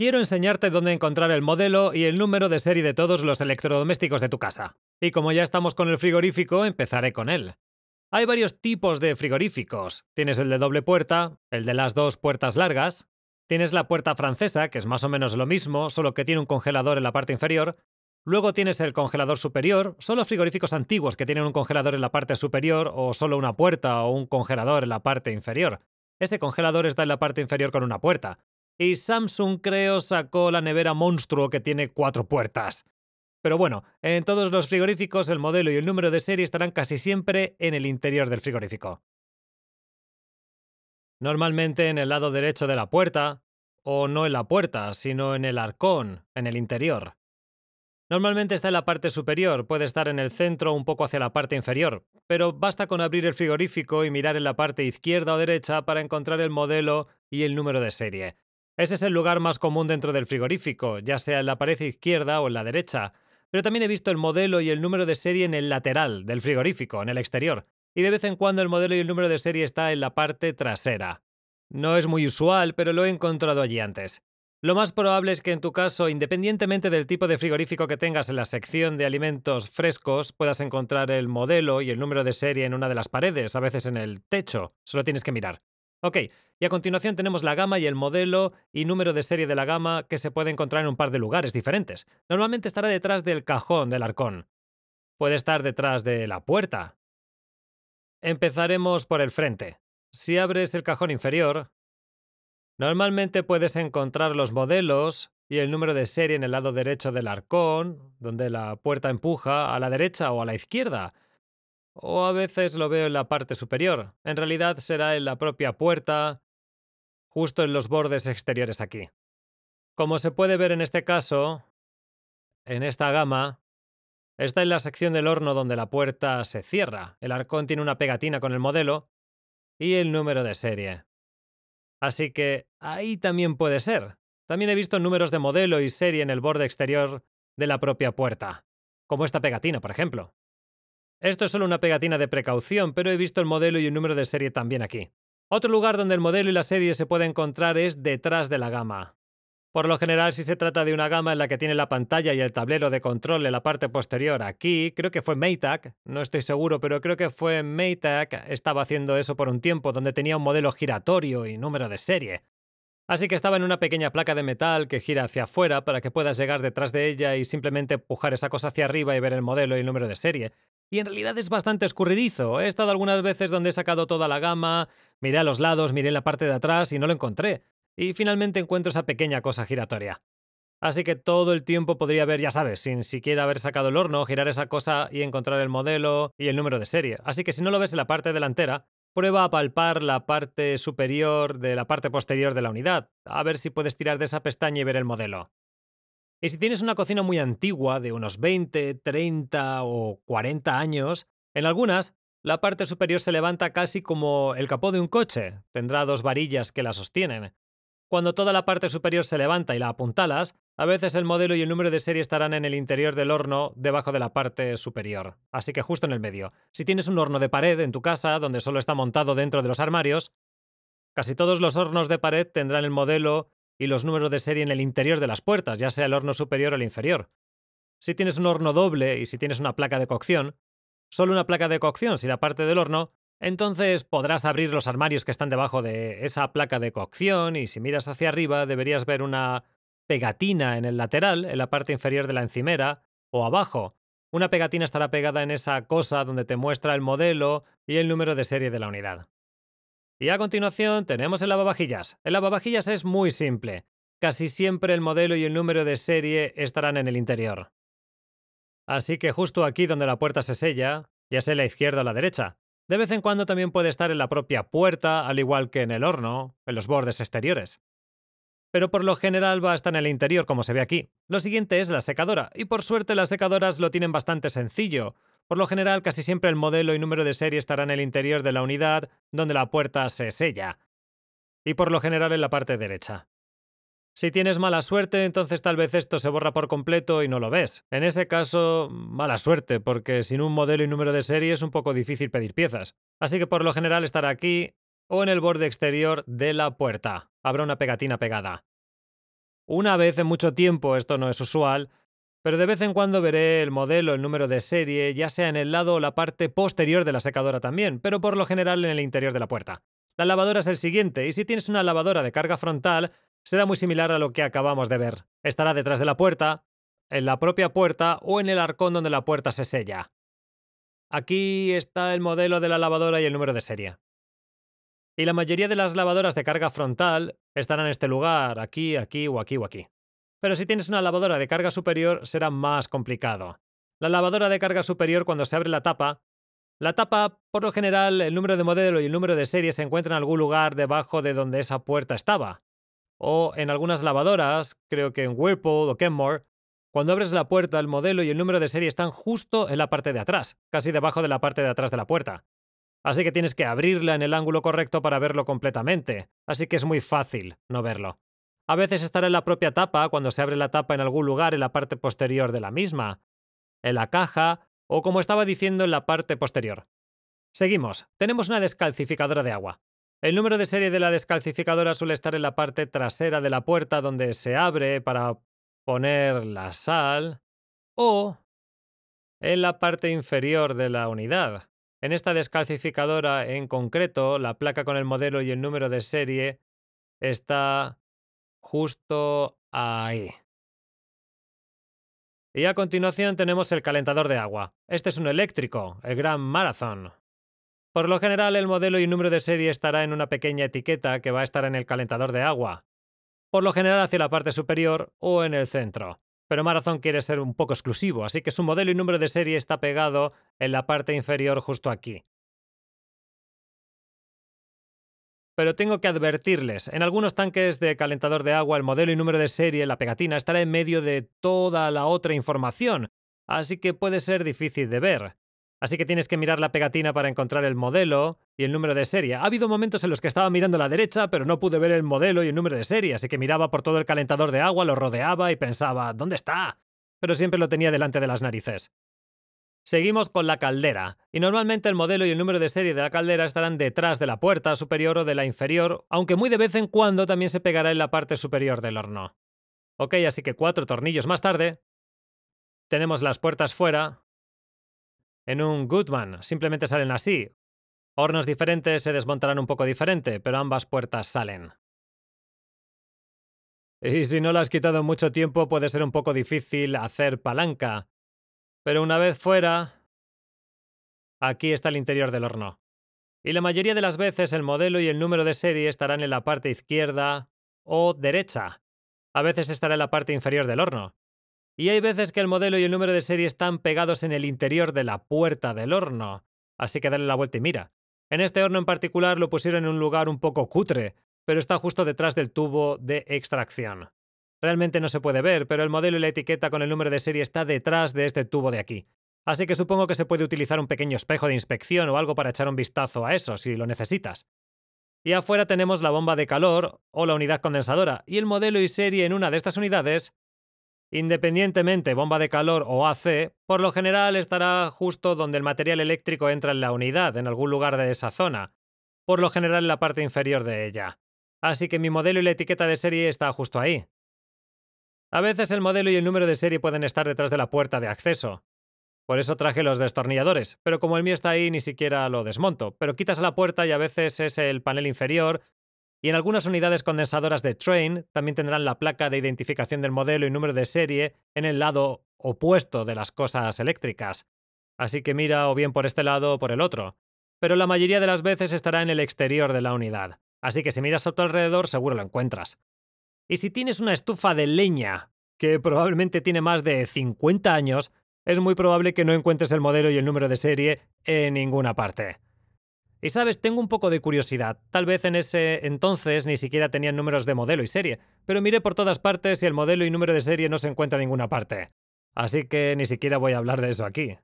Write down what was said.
Quiero enseñarte dónde encontrar el modelo y el número de serie de todos los electrodomésticos de tu casa. Y como ya estamos con el frigorífico, empezaré con él. Hay varios tipos de frigoríficos. Tienes el de doble puerta, el de las dos puertas largas, tienes la puerta francesa, que es más o menos lo mismo, solo que tiene un congelador en la parte inferior, luego tienes el congelador superior, solo frigoríficos antiguos que tienen un congelador en la parte superior o solo una puerta o un congelador en la parte inferior. Ese congelador está en la parte inferior con una puerta y Samsung creo sacó la nevera monstruo que tiene cuatro puertas. Pero bueno, en todos los frigoríficos el modelo y el número de serie estarán casi siempre en el interior del frigorífico. Normalmente en el lado derecho de la puerta, o no en la puerta, sino en el arcón, en el interior. Normalmente está en la parte superior, puede estar en el centro o un poco hacia la parte inferior, pero basta con abrir el frigorífico y mirar en la parte izquierda o derecha para encontrar el modelo y el número de serie. Ese es el lugar más común dentro del frigorífico, ya sea en la pared izquierda o en la derecha, pero también he visto el modelo y el número de serie en el lateral del frigorífico, en el exterior, y de vez en cuando el modelo y el número de serie está en la parte trasera. No es muy usual, pero lo he encontrado allí antes. Lo más probable es que en tu caso, independientemente del tipo de frigorífico que tengas en la sección de alimentos frescos, puedas encontrar el modelo y el número de serie en una de las paredes, a veces en el techo. Solo tienes que mirar. Ok, y a continuación tenemos la gama y el modelo y número de serie de la gama que se puede encontrar en un par de lugares diferentes. Normalmente estará detrás del cajón del arcón. Puede estar detrás de la puerta. Empezaremos por el frente. Si abres el cajón inferior, normalmente puedes encontrar los modelos y el número de serie en el lado derecho del arcón, donde la puerta empuja a la derecha o a la izquierda. O a veces lo veo en la parte superior. En realidad será en la propia puerta justo en los bordes exteriores aquí. Como se puede ver en este caso, en esta gama, está en la sección del horno donde la puerta se cierra. El arcón tiene una pegatina con el modelo y el número de serie. Así que ahí también puede ser. También he visto números de modelo y serie en el borde exterior de la propia puerta, como esta pegatina, por ejemplo. Esto es solo una pegatina de precaución, pero he visto el modelo y el número de serie también aquí. Otro lugar donde el modelo y la serie se puede encontrar es detrás de la gama. Por lo general, si se trata de una gama en la que tiene la pantalla y el tablero de control en la parte posterior, aquí creo que fue Maytag, no estoy seguro, pero creo que fue Maytag, estaba haciendo eso por un tiempo, donde tenía un modelo giratorio y número de serie. Así que estaba en una pequeña placa de metal que gira hacia afuera para que puedas llegar detrás de ella y simplemente empujar esa cosa hacia arriba y ver el modelo y el número de serie y en realidad es bastante escurridizo. He estado algunas veces donde he sacado toda la gama, miré a los lados, miré la parte de atrás y no lo encontré. Y finalmente encuentro esa pequeña cosa giratoria. Así que todo el tiempo podría haber, ya sabes, sin siquiera haber sacado el horno, girar esa cosa y encontrar el modelo y el número de serie. Así que si no lo ves en la parte delantera, prueba a palpar la parte superior de la parte posterior de la unidad, a ver si puedes tirar de esa pestaña y ver el modelo. Y si tienes una cocina muy antigua, de unos 20, 30 o 40 años, en algunas la parte superior se levanta casi como el capó de un coche, tendrá dos varillas que la sostienen. Cuando toda la parte superior se levanta y la apuntalas, a veces el modelo y el número de serie estarán en el interior del horno debajo de la parte superior, así que justo en el medio. Si tienes un horno de pared en tu casa, donde solo está montado dentro de los armarios, casi todos los hornos de pared tendrán el modelo y los números de serie en el interior de las puertas, ya sea el horno superior o el inferior. Si tienes un horno doble y si tienes una placa de cocción, solo una placa de cocción si la parte del horno, entonces podrás abrir los armarios que están debajo de esa placa de cocción y si miras hacia arriba deberías ver una pegatina en el lateral, en la parte inferior de la encimera, o abajo. Una pegatina estará pegada en esa cosa donde te muestra el modelo y el número de serie de la unidad. Y a continuación tenemos el lavavajillas. El lavavajillas es muy simple. Casi siempre el modelo y el número de serie estarán en el interior. Así que justo aquí donde la puerta se sella, ya sea la izquierda o la derecha. De vez en cuando también puede estar en la propia puerta, al igual que en el horno, en los bordes exteriores. Pero por lo general va hasta en el interior, como se ve aquí. Lo siguiente es la secadora, y por suerte las secadoras lo tienen bastante sencillo. Por lo general, casi siempre el modelo y número de serie estará en el interior de la unidad, donde la puerta se sella, y por lo general en la parte derecha. Si tienes mala suerte, entonces tal vez esto se borra por completo y no lo ves. En ese caso, mala suerte, porque sin un modelo y número de serie es un poco difícil pedir piezas. Así que por lo general estará aquí o en el borde exterior de la puerta. Habrá una pegatina pegada. Una vez en mucho tiempo, esto no es usual, pero de vez en cuando veré el modelo, el número de serie, ya sea en el lado o la parte posterior de la secadora también, pero por lo general en el interior de la puerta. La lavadora es el siguiente, y si tienes una lavadora de carga frontal, será muy similar a lo que acabamos de ver. Estará detrás de la puerta, en la propia puerta o en el arcón donde la puerta se sella. Aquí está el modelo de la lavadora y el número de serie. Y la mayoría de las lavadoras de carga frontal estarán en este lugar, aquí, aquí o aquí o aquí. Pero si tienes una lavadora de carga superior será más complicado. La lavadora de carga superior cuando se abre la tapa, la tapa, por lo general, el número de modelo y el número de serie se encuentran en algún lugar debajo de donde esa puerta estaba. O en algunas lavadoras, creo que en Whirlpool o Kenmore, cuando abres la puerta, el modelo y el número de serie están justo en la parte de atrás, casi debajo de la parte de atrás de la puerta. Así que tienes que abrirla en el ángulo correcto para verlo completamente, así que es muy fácil no verlo. A veces estará en la propia tapa cuando se abre la tapa en algún lugar en la parte posterior de la misma, en la caja o como estaba diciendo en la parte posterior. Seguimos, tenemos una descalcificadora de agua. El número de serie de la descalcificadora suele estar en la parte trasera de la puerta donde se abre para poner la sal o en la parte inferior de la unidad. En esta descalcificadora en concreto, la placa con el modelo y el número de serie está justo ahí. Y a continuación tenemos el calentador de agua. Este es un eléctrico, el gran Marathon. Por lo general el modelo y número de serie estará en una pequeña etiqueta que va a estar en el calentador de agua, por lo general hacia la parte superior o en el centro. Pero Marathon quiere ser un poco exclusivo, así que su modelo y número de serie está pegado en la parte inferior justo aquí. pero tengo que advertirles, en algunos tanques de calentador de agua el modelo y número de serie, la pegatina, estará en medio de toda la otra información, así que puede ser difícil de ver. Así que tienes que mirar la pegatina para encontrar el modelo y el número de serie. Ha habido momentos en los que estaba mirando a la derecha, pero no pude ver el modelo y el número de serie, así que miraba por todo el calentador de agua, lo rodeaba y pensaba, ¿dónde está? Pero siempre lo tenía delante de las narices. Seguimos con la caldera, y normalmente el modelo y el número de serie de la caldera estarán detrás de la puerta superior o de la inferior, aunque muy de vez en cuando también se pegará en la parte superior del horno. Ok, así que cuatro tornillos más tarde, tenemos las puertas fuera en un Goodman, simplemente salen así. Hornos diferentes se desmontarán un poco diferente, pero ambas puertas salen. Y si no la has quitado mucho tiempo, puede ser un poco difícil hacer palanca, pero una vez fuera, aquí está el interior del horno. Y la mayoría de las veces el modelo y el número de serie estarán en la parte izquierda o derecha. A veces estará en la parte inferior del horno. Y hay veces que el modelo y el número de serie están pegados en el interior de la puerta del horno. Así que dale la vuelta y mira. En este horno en particular lo pusieron en un lugar un poco cutre, pero está justo detrás del tubo de extracción. Realmente no se puede ver, pero el modelo y la etiqueta con el número de serie está detrás de este tubo de aquí. Así que supongo que se puede utilizar un pequeño espejo de inspección o algo para echar un vistazo a eso, si lo necesitas. Y afuera tenemos la bomba de calor o la unidad condensadora, y el modelo y serie en una de estas unidades, independientemente bomba de calor o AC, por lo general estará justo donde el material eléctrico entra en la unidad, en algún lugar de esa zona, por lo general en la parte inferior de ella. Así que mi modelo y la etiqueta de serie está justo ahí. A veces el modelo y el número de serie pueden estar detrás de la puerta de acceso. Por eso traje los destornilladores, pero como el mío está ahí ni siquiera lo desmonto. Pero quitas la puerta y a veces es el panel inferior, y en algunas unidades condensadoras de Train también tendrán la placa de identificación del modelo y número de serie en el lado opuesto de las cosas eléctricas. Así que mira o bien por este lado o por el otro. Pero la mayoría de las veces estará en el exterior de la unidad. Así que si miras a tu alrededor seguro lo encuentras. Y si tienes una estufa de leña, que probablemente tiene más de 50 años, es muy probable que no encuentres el modelo y el número de serie en ninguna parte. Y sabes, tengo un poco de curiosidad. Tal vez en ese entonces ni siquiera tenían números de modelo y serie, pero miré por todas partes y el modelo y número de serie no se encuentra en ninguna parte. Así que ni siquiera voy a hablar de eso aquí.